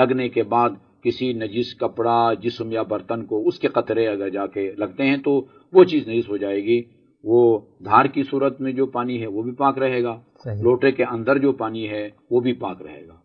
लगने के बाद किसी नजीस कपड़ा जिसम या बर्तन को उसके कतरे अगर जाके लगते हैं तो वो चीज़ नजीस हो जाएगी वो धार की सूरत में जो पानी है वो भी पाक रहेगा लोटे के अंदर जो पानी है वो भी पाक रहेगा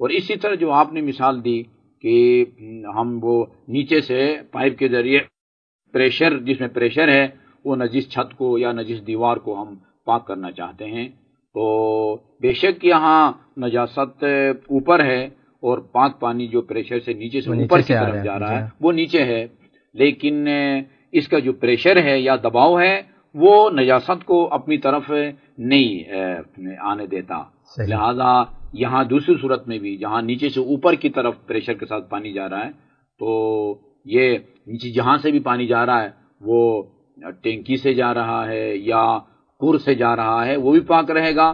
और इसी तरह जो आपने मिसाल दी कि हम्म, हम वो नीचे से पाइप के ज़रिए प्रेशर जिसमें प्रेशर है वो नजीस छत को या नजीस दीवार को हम पाक करना चाहते हैं तो बेशक यहाँ नजासत ऊपर है और पाक पानी जो प्रेशर से नीचे से ऊपर की तरफ जा रहा है हाँ। वो नीचे है लेकिन इसका जो प्रेशर है या दबाव है वो नजासत को अपनी तरफ नहीं आने देता लिहाजा यहाँ दूसरी सूरत में भी जहाँ नीचे से ऊपर की तरफ प्रेशर के साथ पानी जा रहा है तो ये नीचे जहाँ से भी पानी जा रहा है वो टेंकी से जा रहा है या कुर से जा रहा है वो भी पाक रहेगा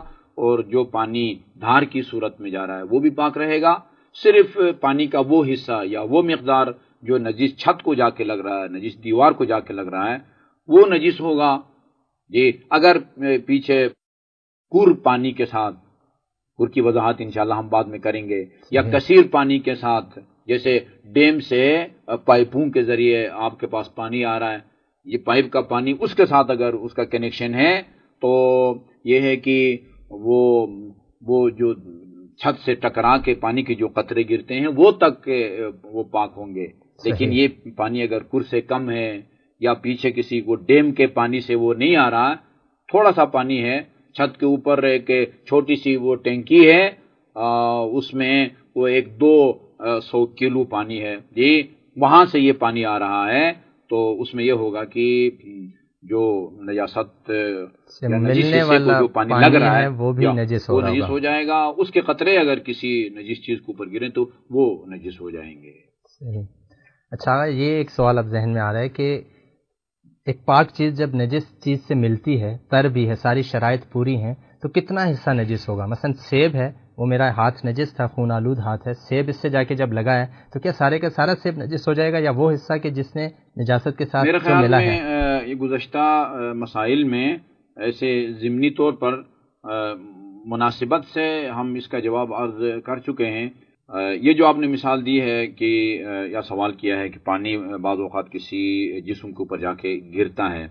और जो पानी धार की सूरत में जा रहा है वो भी पाक रहेगा सिर्फ पानी का वो हिस्सा या वो मकदार जो नजीस छत को जाके लग रहा है नजीस दीवार को जाके लग रहा है वो नजीस होगा जी अगर पीछे कुर पानी के साथ कुर की वजाहत इंशाल्लाह हम बाद में करेंगे या कसीर पानी के साथ जैसे डैम से पाइपों के जरिए आपके पास पानी आ रहा है ये पाइप का पानी उसके साथ अगर उसका कनेक्शन है तो यह है कि वो वो जो छत से टकरा के पानी के जो कतरे गिरते हैं वो तक वो पाक होंगे लेकिन ये पानी अगर कुर से कम है या पीछे किसी को डैम के पानी से वो नहीं आ रहा थोड़ा सा पानी है छत के ऊपर एक छोटी सी वो टैंकी है आ, उसमें वो एक दो सौ किलो पानी है जी वहां से ये पानी आ रहा है तो उसमें यह होगा कि जो नजासत मिलने वाला जो पानी, पानी लग रहा है वो भी नजिस हो, नजिस हो जाएगा उसके खतरे अगर किसी नजिस चीज़ के ऊपर गिरे तो वो नजिस हो जाएंगे अच्छा ये एक सवाल अब जहन में आ रहा है कि एक पाक चीज़ जब नजिस चीज़ से मिलती है तर भी है सारी शराय पूरी है तो कितना हिस्सा नजिस होगा मसलन सेब है वो मेरा हाथ नजिस था खून आलूद हाथ है सेब इससे जाके जब लगा है तो क्या सारे का सारा सेब नजिस हो जाएगा या वो हिस्सा के जिसने निजात के साथ मिला है ये गुज्तः मसाइल में ऐसे ज़मनी तौर पर मुनासिबत से हम इसका जवाब अर्ज कर चुके हैं ये जो आपने मिसाल दी है कि या सवाल किया है कि पानी बाद अवत किसी जिसम के ऊपर जाके गिरता है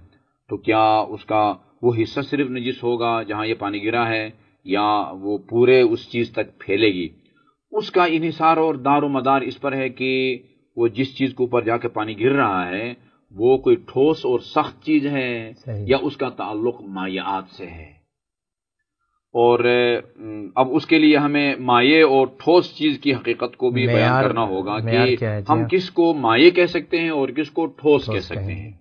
तो क्या उसका वो हिस्सा सिर्फ नजिस होगा जहाँ ये पानी गिरा है या वो पूरे उस चीज़ तक फैलेगी उसका इहिसार और दार मदार इस पर है कि वो जिस चीज़ के ऊपर जाके पानी गिर रहा है वो कोई ठोस और सख्त चीज है या उसका ताल्लुक मायात से है और अब उसके लिए हमें माये और ठोस चीज की हकीकत को भी बयान करना होगा कि हम किसको माये कह सकते हैं और किसको ठोस कह सकते हैं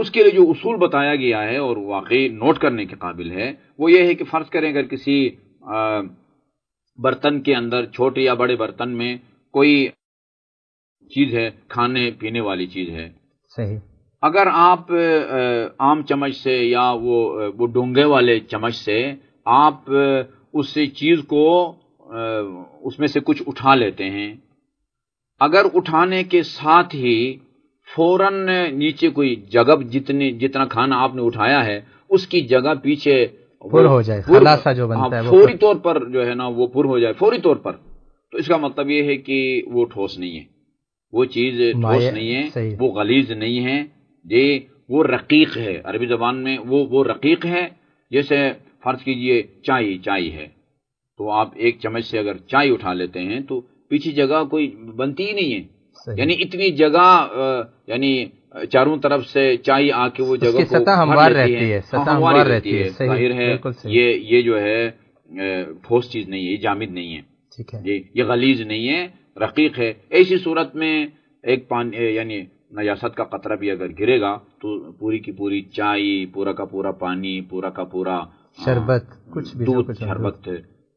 उसके लिए जो उसूल बताया गया है और वाकई नोट करने के काबिल है वो ये है कि फर्ज करें अगर किसी बर्तन के अंदर छोटे या बड़े बर्तन में कोई चीज है खाने पीने वाली चीज है सही अगर आप आम चम्मच से या वो वो डोंगे वाले चम्मच से आप उस चीज़ को उसमें से कुछ उठा लेते हैं अगर उठाने के साथ ही फौरन नीचे कोई जगह जितनी जितना खाना आपने उठाया है उसकी जगह पीछे पुर हो जाए पुर, जो बनता हाँ, है फौरी तौर पर जो है ना वो पुर हो जाए फौरी तौर पर तो इसका मतलब ये है कि वो ठोस नहीं है वो चीज़ ठोस नहीं है वो गलीज नहीं है ये वो रकीक है अरबी ज़बान में वो वो रकीक है जैसे फ़र्ज़ कीजिए चाय चाय है तो आप एक चम्मच से अगर चाय उठा लेते हैं तो पीछे जगह कोई बनती ही नहीं है यानी इतनी जगह यानी चारों तरफ से चाय आके वो जगह सतह हमवार रहती है हाँ, सतह हमवार रहती है जाहिर है ये ये जो है ठोस चीज़ नहीं है जामिद नहीं है ये ये गलीज नहीं है रकीक है ऐसी सूरत में एक पानी यानी नजासत का कतरा भी अगर गिरेगा तो पूरी की पूरी चाय पूरा का पूरा पानी पूरा का पूरा शरबत कुछ दूध शरबत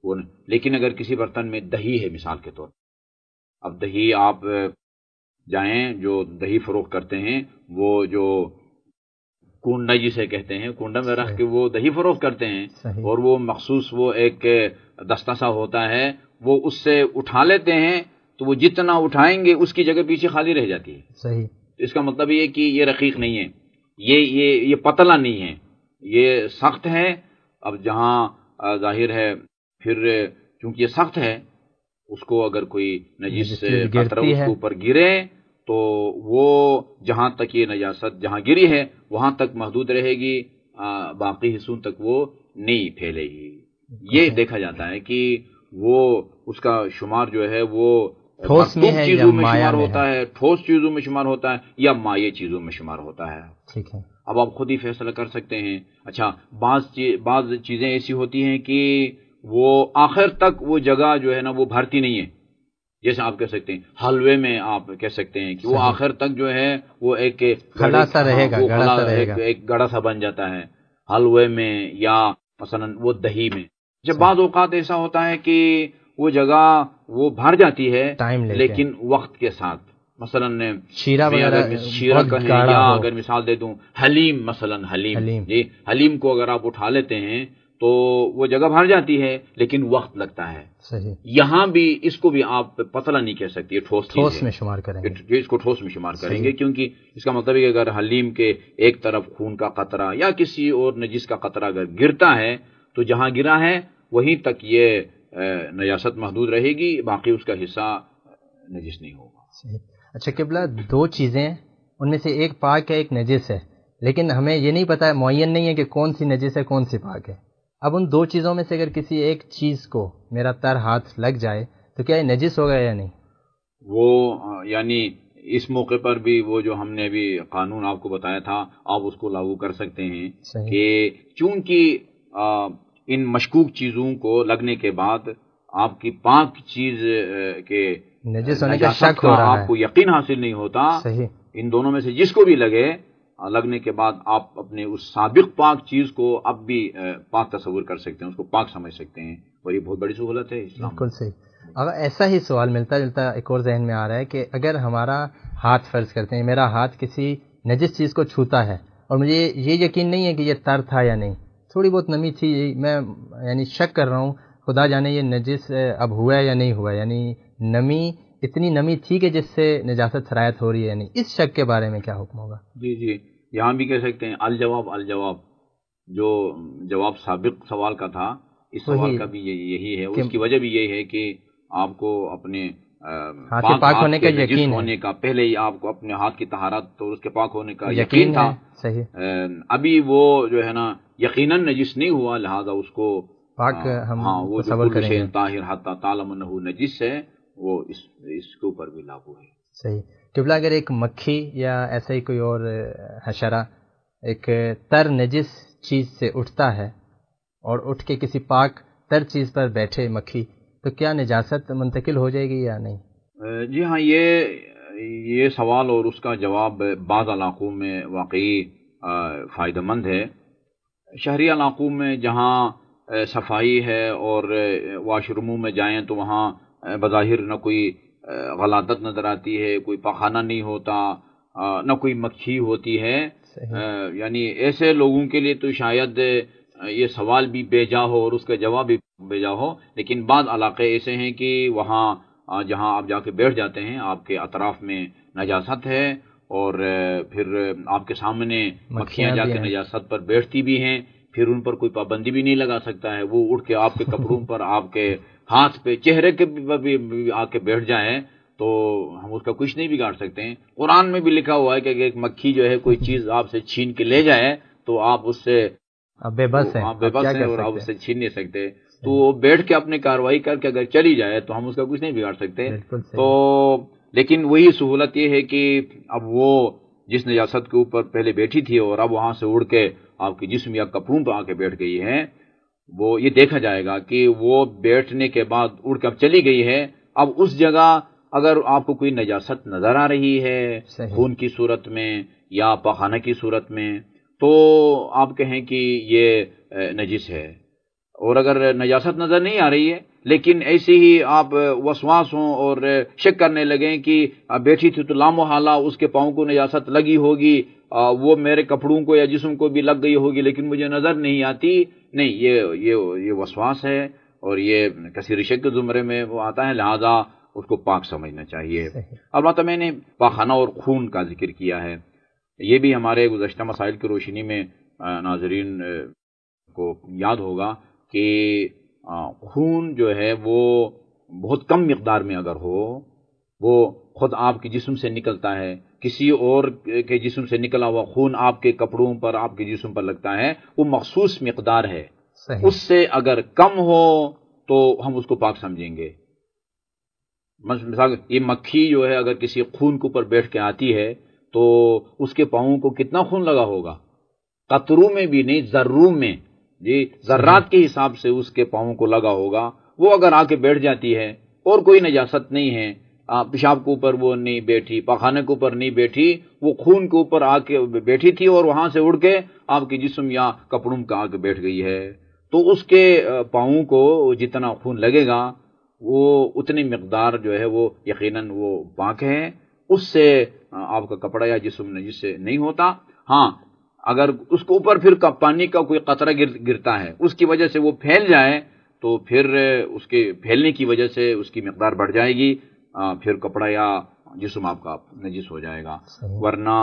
वो लेकिन अगर किसी बर्तन में दही है मिसाल के तौर अब दही आप जाएं जो दही फरोख करते हैं वो जो कुंडा जिसे कहते हैं कुंडा में रख के वो दही फरोख करते हैं और वो मखसूस वो एक दस्ता सा होता है वो उससे उठा लेते हैं तो वो जितना उठाएंगे उसकी जगह पीछे खाली रह जाती है सही तो इसका मतलब ये कि ये रकीक नहीं है ये ये ये पतला नहीं है ये सख्त है अब जहाँ जाहिर है फिर चूंकि ये सख्त है उसको अगर कोई नजीस कतरा उसके ऊपर गिरे तो वो जहाँ तक ये नजास्त जहाँ गिरी है वहाँ तक महदूद रहेगी बाकी हिस्सों तक वो नहीं फैलेगी ये देखा जाता है कि वो उसका शुमार जो है वो ठोस में है चीजों में शुमार होता है ठोस चीजों में शुमार होता है या माये चीजों में शुमार होता है ठीक है अब आप खुद ही फैसला कर सकते हैं अच्छा बाज बाज चीजें ऐसी होती हैं कि वो आखिर तक वो जगह जो है ना वो भरती नहीं है जैसे आप कह सकते हैं हलवे में आप कह सकते हैं कि वो आखिर तक जो है वो एक गड़ा सा हाँ, रहेगा गड़ा सा रहेगा एक गड़ा सा बन जाता है हलवे में या मसलन वो दही में जब बाद औकात ऐसा होता है कि वो जगह वो भर जाती है टाइम लेकिन वक्त के साथ मसलन ने शीरा अगर शीरा कहें या अगर मिसाल दे दूं हलीम मसलन हलीम, हलीम जी हलीम को अगर आप उठा लेते हैं तो वो जगह भर जाती है लेकिन वक्त लगता है सही यहाँ भी इसको भी आप पतला नहीं कह सकती ठोस ठोस में शुमार करेंगे इसको ठोस में शुमार करेंगे क्योंकि इसका मतलब है अगर हलीम के एक तरफ खून का कतरा या किसी और नजीस का कतरा अगर गिरता है तो जहां गिरा है वहीं तक ये नजासत महदूद रहेगी बाकी उसका हिस्सा नजिस नहीं होगा अच्छा किबला दो चीज़ें उनमें से एक पाक है एक नजिस है लेकिन हमें ये नहीं पता है मुन नहीं है कि कौन सी नजिस है कौन सी पाक है अब उन दो चीज़ों में से अगर किसी एक चीज़ को मेरा तर हाथ लग जाए तो क्या ये नजिस होगा या नहीं वो यानी इस मौके पर भी वो जो हमने अभी कानून आपको बताया था आप उसको लागू कर सकते हैं कि चूंकि इन मशकूक चीज़ों को लगने के बाद आपकी पाक चीज के नजस होने का शक हो रहा आपको यकीन हासिल नहीं होता सही इन दोनों में से जिसको भी लगे लगने के बाद आप अपने उस सबक पाक चीज को अब भी पाक तस्वर कर सकते हैं उसको पाक समझ सकते हैं और ये बहुत बड़ी सहूलत है बिल्कुल सही अगर ऐसा ही सवाल मिलता जुलता एक और जहन में आ रहा है कि अगर हमारा हाथ फर्ज करते हैं मेरा हाथ किसी नजिस चीज़ को छूता है और मुझे ये यकीन नहीं है कि यह तर था या नहीं थोड़ी बहुत नमी थी मैं यानी शक कर रहा हूँ खुदा जाने ये नजिस अब हुआ है या नहीं हुआ यानी नमी इतनी नमी थी कि जिससे नजाकत शरायत हो रही है यानी इस शक के बारे में क्या हुक्म होगा जी जी यहाँ भी कह सकते हैं अलजवाब अलजवाब जो जवाब सबक सवाल का था इस सवाल का भी यही है उसकी वजह भी यही है कि आपको अपने हाथ पाक, पाक होने का यकीन होने का पहले ही आपको अपने हाथ की तहारत तो उसके पाक होने का यकीन, यकीन था सही अभी वो जो है ना यकीन नजिस नहीं हुआ लिहाजा उसको पाक हाँ, हम हाँ वो जो ताहिर हाथा तालम नजिस है वो इस इसके ऊपर भी लागू है सही टिबला अगर एक मक्खी या ऐसा ही कोई और हशरा एक तर नजिस चीज़ से उठता है और उठ के किसी पाक तर चीज़ पर बैठे मक्खी तो क्या निजात मुंतकिल हो जाएगी या नहीं जी हाँ ये ये सवाल और उसका जवाब बाज़ इलाक़ों में वाकई फ़ायदेमंद है शहरी इलाक़ों में जहाँ सफाई है और वाशरूमों में जाएँ तो वहाँ बज़ाहिर न कोई गलादत नज़र आती है कोई पखाना नहीं होता न कोई मक्खी होती है यानी ऐसे लोगों के लिए तो शायद ये सवाल भी बेजा हो और उसका जवाब भी बेजा हो लेकिन बाद इलाके ऐसे हैं कि वहाँ जहाँ आप जाके बैठ जाते हैं आपके अतराफ़ में नजासत है और फिर आपके सामने मक्खियाँ जाके नजासत पर बैठती भी हैं फिर उन पर कोई पाबंदी भी नहीं लगा सकता है वो उठ के आपके कपड़ों पर आपके हाथ पे चेहरे के भी आके बैठ जाए तो हम उसका कुछ नहीं बिगाड़ सकते हैं कुरान में भी लिखा हुआ है कि एक मक्खी जो है कोई चीज़ आपसे छीन के ले जाए तो आप उससे अब बेबस तो है बेबस है और आप उसे छीन नहीं सकते हम्म। तो वो बैठ के अपनी कार्रवाई करके अगर चली जाए तो हम उसका कुछ नहीं बिगाड़ सकते तो लेकिन वही सहूलत ये है कि अब वो जिस नजासत के ऊपर पहले बैठी थी और अब वहां से उड़ के आपके जिसम या कपड़ों पर आके बैठ गई है वो ये देखा जाएगा कि वो बैठने के बाद उड़ के अब चली गई है अब उस जगह अगर आपको कोई नजासत नजर आ रही है खून की सूरत में या पखाना की सूरत में तो आप कहें कि ये नजिस है और अगर नजास्त नज़र नहीं आ रही है लेकिन ऐसे ही आप वसवास हों और शक करने लगें कि बैठी थी तो लामो हाला उसके पाँव को नजासत लगी होगी वो मेरे कपड़ों को या जिसम को भी लग गई होगी लेकिन मुझे नज़र नहीं आती नहीं ये ये ये वसवास है और ये कसी शक के ज़ुमरे में वो आता है लिहाजा उसको पाक समझना चाहिए अलबत् मैंने पाखाना और खून का जिक्र किया है ये भी हमारे गुजशत मसाइल की रोशनी में नाजरीन को याद होगा कि खून जो है वो बहुत कम मकदार में अगर हो वो ख़ुद आपके जिसम से निकलता है किसी और के जिसम से निकला हुआ खून आपके कपड़ों पर आपके जिसम पर लगता है वो मखसूस मकदार है उससे अगर कम हो तो हम उसको पाक समझेंगे मिसाल ये मक्खी जो है अगर किसी खून के ऊपर बैठ के आती है तो उसके पाओ को कितना खून लगा होगा कतरू में भी नहीं जर्रू में जी जर्रात के हिसाब से उसके पाओ को लगा होगा वो अगर आके बैठ जाती है और कोई नजासत नहीं है पेशाब के ऊपर वो नहीं बैठी पखाने के ऊपर नहीं बैठी वो खून के ऊपर आके बैठी थी और वहां से उड़ के आपके जिसम या कपड़ों का आके बैठ गई है तो उसके पाओ को जितना खून लगेगा वो उतनी मकदार जो है वो यकीनन वो पाक है उससे आपका कपड़ा या जिसम से नहीं होता हाँ अगर उसके ऊपर फिर का पानी का कोई कतरा गिर गिरता है उसकी वजह से वो फैल जाए तो फिर उसके फैलने की वजह से उसकी मकदार बढ़ जाएगी फिर कपड़ा या जिसम आपका नजिस हो जाएगा वरना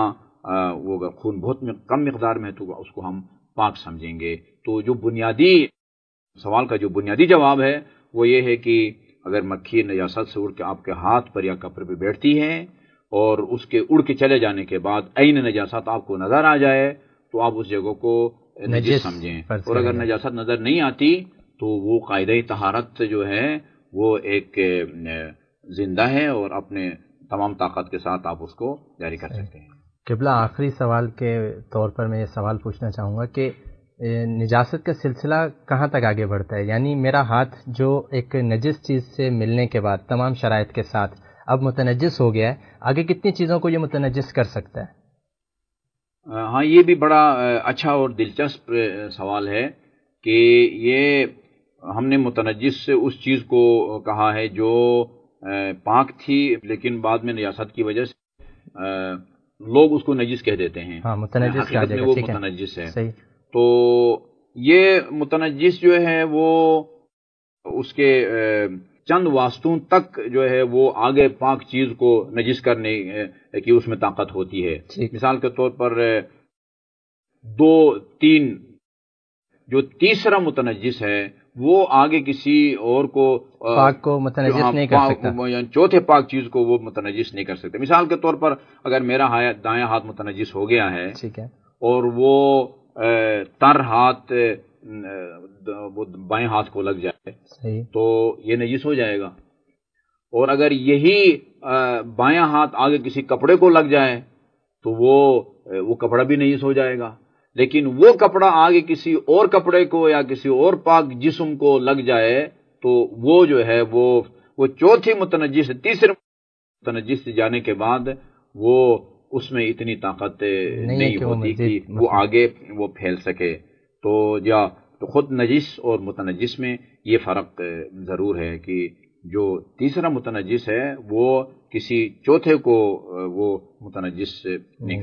वो अगर खून बहुत कम मकदार में है तो उसको हम पाक समझेंगे तो जो बुनियादी सवाल का जो बुनियादी जवाब है वो ये है कि अगर मक्खी नजासत से उड़ के आपके हाथ पर या कपड़े पर बैठती है और उसके उड़ के चले जाने के बाद ऐन नजासत आपको नज़र आ जाए तो आप उस जगह को नजर समझें और अगर नजासत नज़र नहीं आती तो वो कायदे तहारत जो है वो एक जिंदा है और अपने तमाम ताकत के साथ आप उसको जारी कर सकते हैं किबला आखिरी सवाल के तौर पर मैं ये सवाल पूछना चाहूँगा कि निजास्त का सिलसिला कहाँ तक आगे बढ़ता है यानी मेरा हाथ जो एक नजिस चीज़ से मिलने के बाद तमाम शराइ के साथ अब मुतनजस हो गया है आगे कितनी चीज़ों को ये मुतनजस कर सकता है हाँ ये भी बड़ा अच्छा और दिलचस्प सवाल है कि ये हमने मुतनजस से उस चीज़ को कहा है जो पाक थी लेकिन बाद में रियासत की वजह से लोग उसको नजिस कह देते हैं हाँ, मुतनजिस वो मुतनजिस है, है। तो ये मुतनजिस जो है वो उसके चंद वास्तुओं तक जो है वो आगे पाक चीज़ को नजिस करने की उसमें ताकत होती है मिसाल के तौर पर दो तीन जो तीसरा मुतनजस है वो आगे किसी और को पाक को मुतनजिस हाँ, नहीं कर सकता चौथे पाक चीज को वो मुतनजिस नहीं कर सकते मिसाल के तौर पर अगर मेरा दाया हाथ मुतनजस हो गया है ठीक है और वो तर हाथ वो बाएं हाथ को लग जाए तो ये नजिस हो जाएगा और अगर यही बाया हाथ आगे किसी कपड़े को लग जाए तो वो वो कपड़ा भी नजिस हो जाएगा लेकिन वो कपड़ा आगे किसी और कपड़े को या किसी और पाक जिस्म को लग जाए तो वो जो है वो वो चौथी मुतनजिस तीसरे मुतनजिस जाने के बाद वो उसमें इतनी ताकत नहीं, नहीं होती कि वो आगे वो फैल सके तो या तो ख़ुद नजिस और मुतनजस में ये फ़र्क ज़रूर है कि जो तीसरा मुतनजस है वो किसी चौथे को वो मुतनजस नहीं